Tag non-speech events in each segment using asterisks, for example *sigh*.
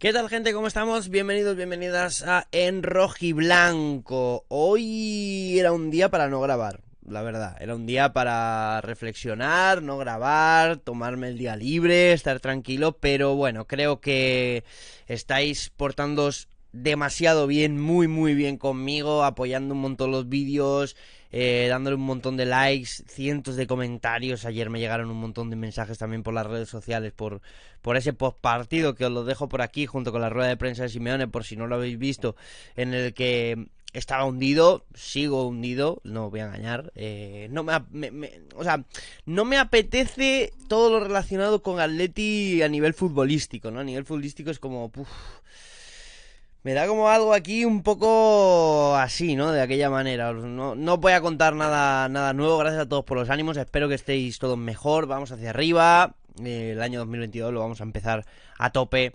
¿Qué tal gente? ¿Cómo estamos? Bienvenidos, bienvenidas a En blanco Hoy era un día para no grabar, la verdad. Era un día para reflexionar, no grabar, tomarme el día libre, estar tranquilo, pero bueno, creo que estáis portándoos demasiado bien, muy muy bien conmigo, apoyando un montón los vídeos, eh, dándole un montón de likes, cientos de comentarios. Ayer me llegaron un montón de mensajes también por las redes sociales por, por ese post partido que os lo dejo por aquí junto con la rueda de prensa de Simeone, por si no lo habéis visto, en el que estaba hundido, sigo hundido, no voy a engañar. Eh, no me, o sea, no me apetece todo lo relacionado con Atleti a nivel futbolístico, ¿no? A nivel futbolístico es como. Me da como algo aquí un poco así, ¿no? De aquella manera. No, no voy a contar nada, nada nuevo. Gracias a todos por los ánimos. Espero que estéis todos mejor. Vamos hacia arriba. Eh, el año 2022 lo vamos a empezar a tope.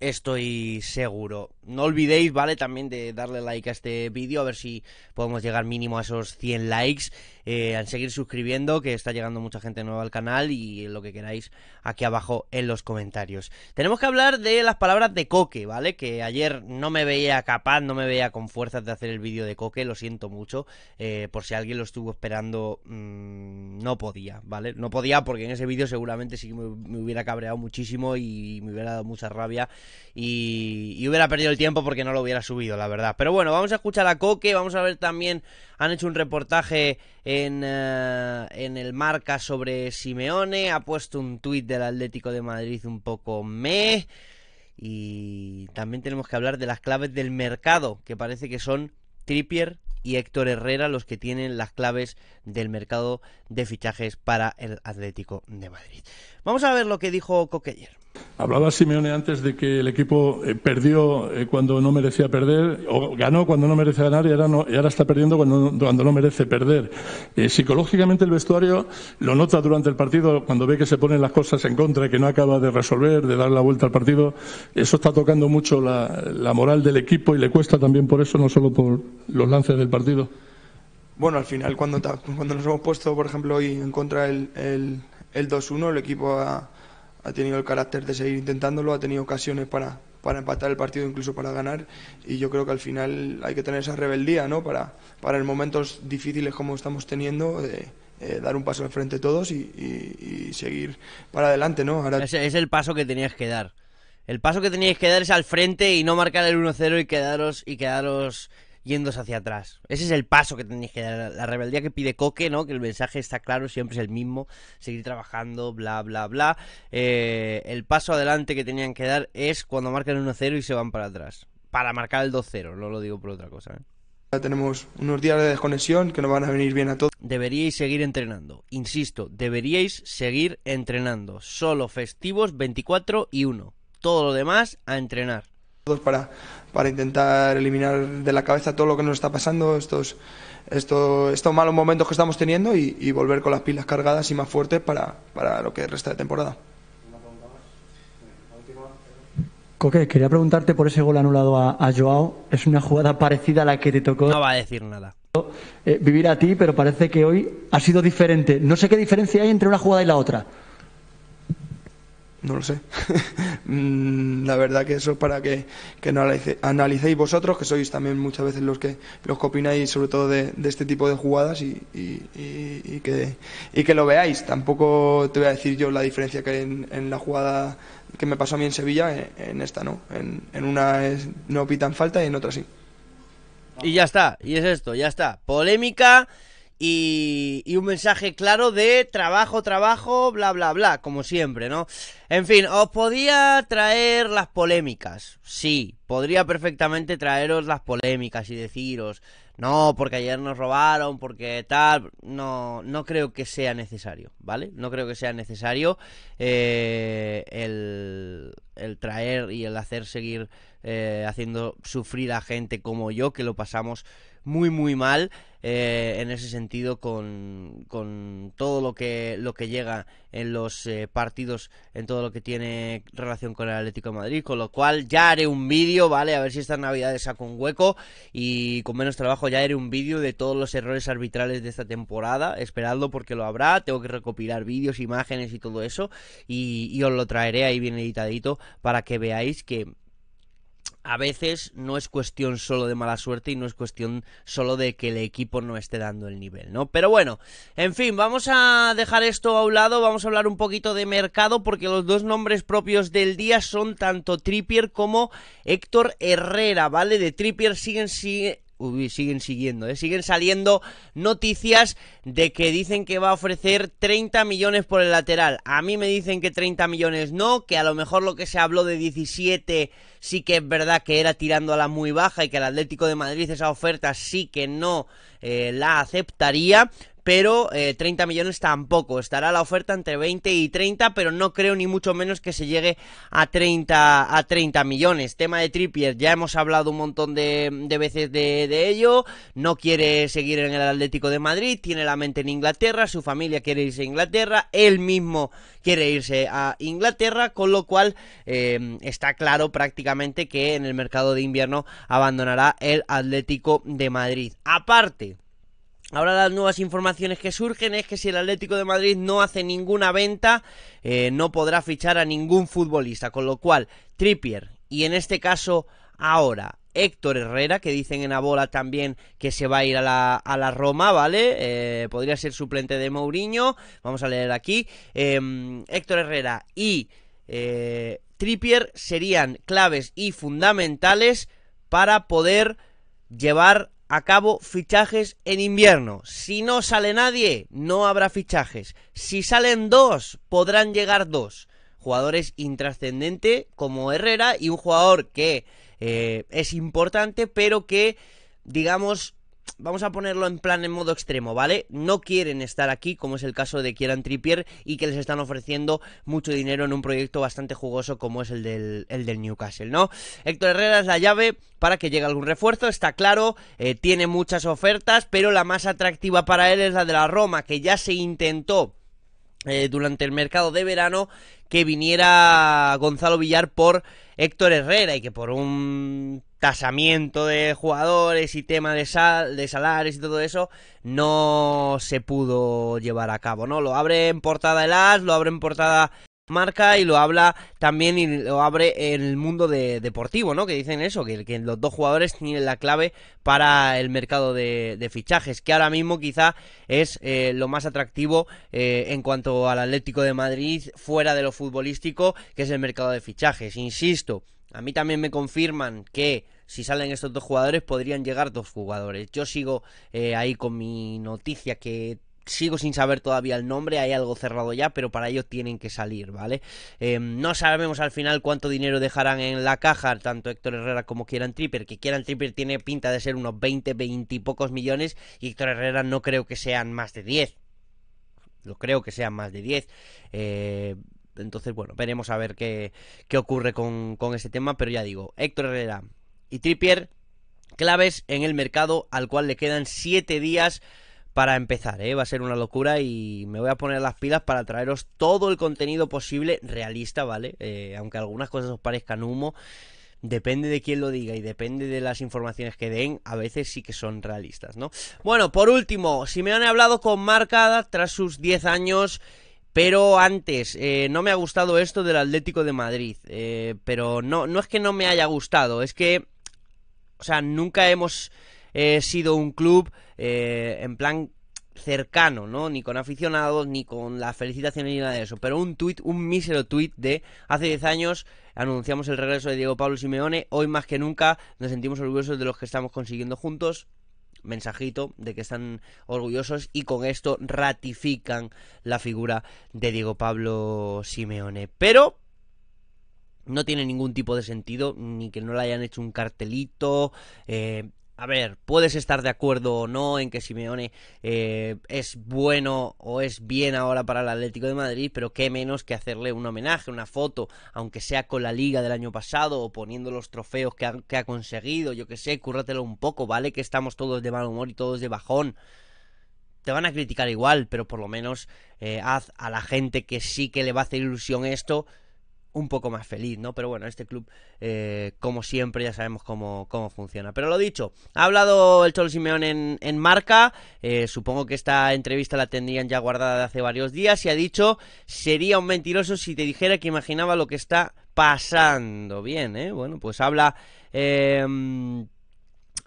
Estoy seguro. No olvidéis, ¿vale? También de darle like a este vídeo, a ver si podemos llegar mínimo a esos 100 likes. Eh, al seguir suscribiendo, que está llegando mucha gente nueva al canal y lo que queráis aquí abajo en los comentarios. Tenemos que hablar de las palabras de Coque, ¿vale? Que ayer no me veía capaz, no me veía con fuerzas de hacer el vídeo de Coque, lo siento mucho, eh, por si alguien lo estuvo esperando, mm, no podía, ¿vale? No podía porque en ese vídeo seguramente sí me, hubiera cabreado muchísimo y me hubiera dado mucha rabia y, y hubiera perdido el tiempo porque no lo hubiera subido, la verdad. Pero bueno, vamos a escuchar a Coque, vamos a ver también, han hecho un reportaje eh, en, el marca sobre Simeone, ha puesto un tuit del Atlético de Madrid un poco meh. Y también tenemos que hablar de las claves del mercado, que parece que son Trippier y Héctor Herrera los que tienen las claves del mercado de fichajes para el Atlético de Madrid. Vamos a ver lo que dijo Coqueyer. Hablaba Simeone antes de que el equipo eh, perdió eh, cuando no merecía perder, o ganó cuando no merece ganar y ahora, está perdiendo cuando, cuando no merece perder. Eh, psicológicamente el vestuario lo nota durante el partido, cuando ve que se ponen las cosas en contra, que no acaba de resolver, de dar la vuelta al partido. Eso está tocando mucho la, moral del equipo y le cuesta también por eso, no solo por los lances del partido. Bueno, al final, cuando, cuando nos hemos puesto, por ejemplo, hoy en contra el, el 2-1, el equipo ha ha tenido el carácter de seguir intentándolo, ha tenido ocasiones para, para empatar el partido, incluso para ganar, y yo creo que al final hay que tener esa rebeldía, ¿no? Para, para en momentos difíciles como estamos teniendo, eh, eh, dar un paso al frente todos y, y, seguir para adelante, ¿no? Ahora... Es, el paso que tenías que dar. El paso que teníais que dar es al frente y no marcar el 1-0 y quedaros y quedaros yéndose hacia atrás. Ese es el paso que tenéis que dar. La rebeldía que pide Coque, ¿no? Que el mensaje está claro, siempre es el mismo. Seguir trabajando, bla, bla, bla. Eh, el paso adelante que tenían que dar es cuando marcan 1-0 y se van para atrás. Para marcar el 2-0, no lo digo por otra cosa. ¿eh? tenemos unos días de desconexión que no van a venir bien a todos. Deberíais seguir entrenando, insisto, deberíais seguir entrenando. Solo festivos 24 y 1. Todo lo demás a entrenar para, para intentar eliminar de la cabeza todo lo que nos está pasando, estos, estos, malos momentos que estamos teniendo y, volver con las pilas cargadas y más fuertes para, para lo que resta de temporada. Coque, quería preguntarte por ese gol anulado a, Joao. Es una jugada parecida a la que te tocó. No va a decir nada. Eh, vivir a ti, pero parece que hoy ha sido diferente. No sé qué diferencia hay entre una jugada y la otra. No lo sé. *laughs* Mm, la verdad que eso es para que, que analicéis vosotros, que sois también muchas veces los que los que opináis sobre todo de, de este tipo de jugadas y, y, que, y que lo veáis. Tampoco te voy a decir yo la diferencia que hay en, la jugada que me pasó a mí en Sevilla, eh, en, esta no. En, una no pitan falta y en otra sí. Y ya está, y es esto, ya está. Polémica. Y, un mensaje claro de trabajo, trabajo, bla, bla, bla, como siempre, ¿no? En fin, os podía traer las polémicas, sí, podría perfectamente traeros las polémicas y deciros, no, porque ayer nos robaron, porque tal, no, no creo que sea necesario, ¿vale? No creo que sea necesario eh, el, el, traer y el hacer seguir eh, haciendo sufrir a gente como yo, que lo pasamos muy, muy mal. Eh, en ese sentido con, con, todo lo que, lo que llega en los eh, partidos, en todo lo que tiene relación con el Atlético de Madrid, con lo cual ya haré un vídeo, ¿vale? A ver si estas navidades saco un hueco y con menos trabajo ya haré un vídeo de todos los errores arbitrales de esta temporada, esperadlo porque lo habrá, tengo que recopilar vídeos, imágenes y todo eso y, y os lo traeré ahí bien editadito para que veáis que a veces no es cuestión solo de mala suerte y no es cuestión solo de que el equipo no esté dando el nivel, ¿no? Pero bueno, en fin, vamos a dejar esto a un lado, vamos a hablar un poquito de mercado porque los dos nombres propios del día son tanto Trippier como Héctor Herrera, ¿vale? De Trippier siguen, siguen siguen siguiendo, ¿eh? siguen saliendo noticias de que dicen que va a ofrecer 30 millones por el lateral. A mí me dicen que 30 millones no, que a lo mejor lo que se habló de 17 sí que es verdad que era tirando a la muy baja y que el Atlético de Madrid esa oferta sí que no eh, la aceptaría pero 30 eh, millones tampoco. Estará la oferta entre 20 y 30, pero no creo ni mucho menos que se llegue a 30, a 30 millones. Tema de Trippier, ya hemos hablado un montón de, veces de, ello. No quiere seguir en el Atlético de Madrid, tiene la mente en Inglaterra, su familia quiere irse a Inglaterra, él mismo quiere irse a Inglaterra, con lo cual eh, está claro prácticamente que en el mercado de invierno abandonará el Atlético de Madrid. Aparte, Ahora las nuevas informaciones que surgen es que si el Atlético de Madrid no hace ninguna venta, eh, no podrá fichar a ningún futbolista, con lo cual Trippier y en este caso ahora Héctor Herrera, que dicen en bola también que se va a ir a la, Roma, ¿vale? Eh, podría ser suplente de Mourinho, vamos a leer aquí. Em, Héctor Herrera y eh, Trippier serían claves y fundamentales para poder llevar Acabo fichajes en invierno. Si no sale nadie, no habrá fichajes. Si salen dos, podrán llegar dos. Jugadores intrascendente como Herrera y un jugador que eh, es importante, pero que, digamos, vamos a ponerlo en plan en modo extremo, ¿vale? No quieren estar aquí, como es el caso de Kieran Trippier, y que les están ofreciendo mucho dinero en un proyecto bastante jugoso como es el del, Newcastle, ¿no? Héctor Herrera es la llave para que llegue algún refuerzo, está claro, eh, tiene muchas ofertas, pero la más atractiva para él es la de la Roma, que ya se intentó eh, durante el mercado de verano que viniera Gonzalo Villar por Héctor Herrera y que por un tasamiento de jugadores y tema de, sal, de salarios y todo eso, no se pudo llevar a cabo, ¿no? Lo abre en portada el AS, lo abre en portada marca y lo habla también y lo abre en el mundo deportivo, ¿no? Que dicen eso, que, los dos jugadores tienen la clave para el mercado de, fichajes, que ahora mismo quizá es eh, lo más atractivo eh, en cuanto al Atlético de Madrid fuera de lo futbolístico, que es el mercado de fichajes. Insisto, a mí también me confirman que si salen estos dos jugadores, podrían llegar dos jugadores. Yo sigo eh, ahí con mi noticia que sigo sin saber todavía el nombre, hay algo cerrado ya, pero para ello tienen que salir, ¿vale? Em, no sabemos al final cuánto dinero dejarán en la caja, tanto Héctor Herrera como Kieran Tripper, que Kieran Tripper tiene pinta de ser unos 20, 20 y pocos millones, y Héctor Herrera no creo que sean más de 10. Lo creo que sean más de 10. Eh, entonces, bueno, veremos a ver qué, ocurre con, con ese tema, pero ya digo, Héctor Herrera, y Trippier claves en el mercado al cual le quedan 7 días para empezar, ¿eh? va a ser una locura y me voy a poner las pilas para traeros todo el contenido posible realista, ¿vale? Eh, aunque algunas cosas os parezcan humo, depende de quién lo diga y depende de las informaciones que den, a veces sí que son realistas, ¿no? Bueno, por último, me han hablado con Marcada tras sus 10 años... Pero antes, eh, no me ha gustado esto del Atlético de Madrid. Eh, pero no, no es que no me haya gustado, es que o sea, nunca hemos eh, sido un club eh, en plan cercano, ¿no? Ni con aficionados, ni con las felicitaciones, ni nada de eso. Pero un tuit, un mísero tuit de hace 10 años anunciamos el regreso de Diego Pablo Simeone. Hoy más que nunca nos sentimos orgullosos de los que estamos consiguiendo juntos. Mensajito de que están orgullosos y con esto ratifican la figura de Diego Pablo Simeone. Pero no tiene ningún tipo de sentido, ni que no le hayan hecho un cartelito. Eh, a ver, puedes estar de acuerdo o no en que Simeone eh, es bueno o es bien ahora para el Atlético de Madrid, pero qué menos que hacerle un homenaje, una foto, aunque sea con la liga del año pasado o poniendo los trofeos que ha, conseguido, yo que sé, cúrratelo un poco, ¿vale? Que estamos todos de mal humor y todos de bajón te van a criticar igual, pero por lo menos eh, haz a la gente que sí que le va a hacer ilusión esto, un poco más feliz, ¿no? Pero bueno, este club, eh, como siempre, ya sabemos cómo, cómo, funciona. Pero lo dicho, ha hablado el Cholo Simeone en, marca, eh, supongo que esta entrevista la tendrían ya guardada de hace varios días y ha dicho, sería un mentiroso si te dijera que imaginaba lo que está pasando. Bien, ¿eh? Bueno, pues habla... Em,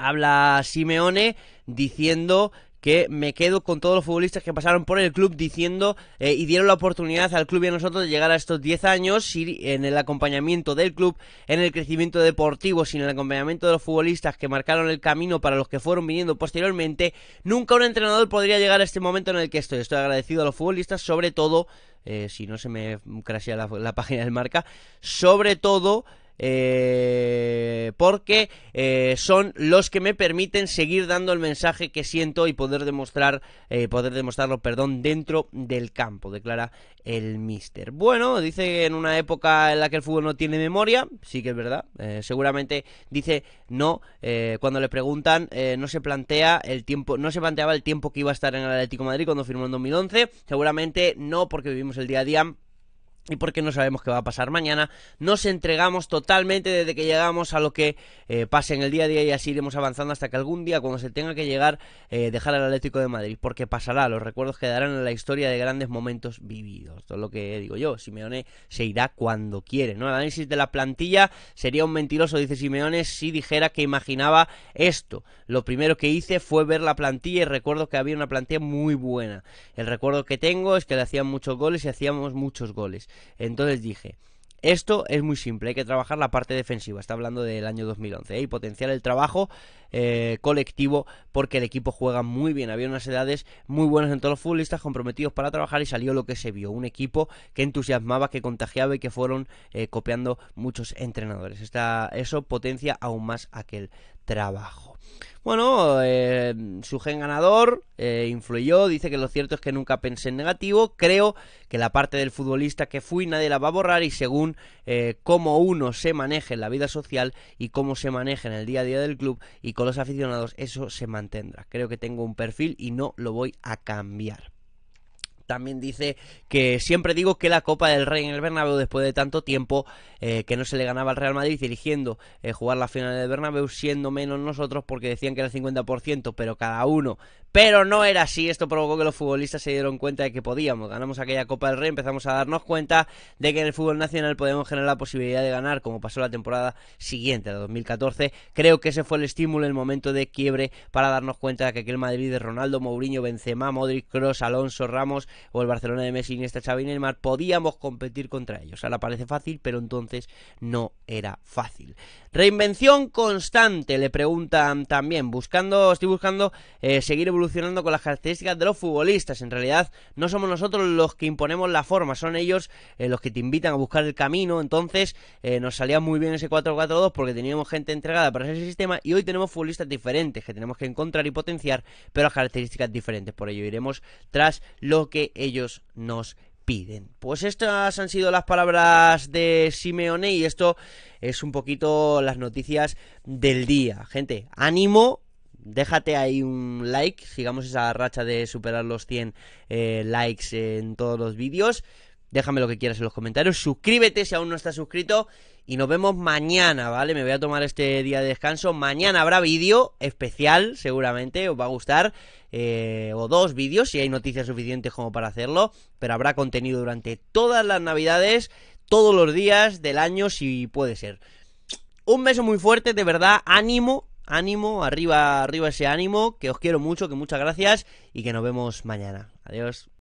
habla Simeone diciendo que me quedo con todos los futbolistas que pasaron por el club diciendo eh, y dieron la oportunidad al club y a nosotros de llegar a estos 10 años y en el acompañamiento del club, en el crecimiento deportivo, sin el acompañamiento de los futbolistas que marcaron el camino para los que fueron viniendo posteriormente, nunca un entrenador podría llegar a este momento en el que estoy. Estoy agradecido a los futbolistas, sobre todo, eh, si no se me crashea la *laughs* página del marca, sobre todo eh, porque eh, son los que me permiten seguir dando el mensaje que siento y poder demostrar, eh, poder demostrarlo, perdón, dentro del campo, declara el míster Bueno, dice en una época en la que el fútbol no tiene memoria, sí que es verdad, seguramente dice no, cuando le preguntan no se plantea el tiempo, no se planteaba el tiempo que iba a estar en el Atlético de Madrid cuando firmó en 2011, seguramente no porque vivimos el día a día y porque no sabemos qué va a pasar mañana, nos entregamos totalmente desde que llegamos a lo que eh, pase en el día a día y así iremos avanzando hasta que algún día, cuando se tenga que llegar, eh, dejar al Atlético de Madrid, porque pasará, los recuerdos quedarán en la historia de grandes momentos vividos. Todo lo que digo yo, Simeone se irá cuando quiere, ¿no? El análisis de la plantilla sería un mentiroso, dice Simeone, si dijera que imaginaba esto. Lo primero que hice fue ver la plantilla y recuerdo que había una plantilla muy buena. El recuerdo que tengo es que le hacían muchos goles y hacíamos muchos goles. Entonces dije, esto es muy simple, hay que trabajar la parte defensiva, está hablando del año 2011, ¿eh? y potenciar el trabajo eh, colectivo porque el equipo juega muy bien, había unas edades muy buenas en todos los futbolistas comprometidos para trabajar y salió lo que se vio, un equipo que entusiasmaba, que contagiaba y que fueron eh, copiando muchos entrenadores. eso potencia aún más aquel trabajo. Bueno, eh, su gen ganador eh, influyó, dice que lo cierto es que nunca pensé en negativo, creo que la parte del futbolista que fui nadie la va a borrar y según eh, cómo uno se maneje en la vida social y cómo se maneje en el día a día del club y con los aficionados, eso se mantendrá. Creo que tengo un perfil y no lo voy a cambiar también dice que siempre digo que la Copa del Rey en el Bernabéu después de tanto tiempo eh, que no se le ganaba al Real Madrid dirigiendo eh, jugar la final del Bernabéu siendo menos nosotros porque decían que era el 50% pero cada uno pero no era así, esto provocó que los futbolistas se dieron cuenta de que podíamos. Ganamos aquella Copa del Rey, empezamos a darnos cuenta de que en el fútbol nacional podemos generar la posibilidad de ganar, como pasó la temporada siguiente, de 2014. Creo que ese fue el estímulo, el momento de quiebre para darnos cuenta de que aquel Madrid de Ronaldo, Mourinho, Benzema, Modric, Cross, Alonso, Ramos o el Barcelona de Messi, Iniesta, Xavi, Neymar, podíamos competir contra ellos. Ahora parece fácil, pero entonces no era fácil. Reinvención constante, le preguntan también, buscando, estoy buscando eh, seguir evolucionando con las características de los futbolistas. En realidad no somos nosotros los que imponemos la forma, son ellos eh, los que te invitan a buscar el camino. Entonces eh, nos salía muy bien ese 4-4-2 porque teníamos gente entregada para ese sistema y hoy tenemos futbolistas diferentes que tenemos que encontrar y potenciar, pero las características diferentes. Por ello iremos tras lo que ellos nos piden. Pues estas han sido las palabras de Simeone y esto es un poquito las noticias del día. Gente, ánimo déjate ahí un like, sigamos esa racha de superar los 100 eh, likes en todos los vídeos. Déjame lo que quieras en los comentarios, suscríbete si aún no estás suscrito y nos vemos mañana, ¿vale? Me voy a tomar este día de descanso. Mañana habrá vídeo especial, seguramente, os va a gustar, eh, o dos vídeos, si hay noticias suficientes como para hacerlo, pero habrá contenido durante todas las navidades, todos los días del año, si puede ser. Un beso muy fuerte, de verdad, ánimo, ánimo, arriba, arriba ese ánimo, que os quiero mucho, que muchas gracias y que nos vemos mañana. Adiós.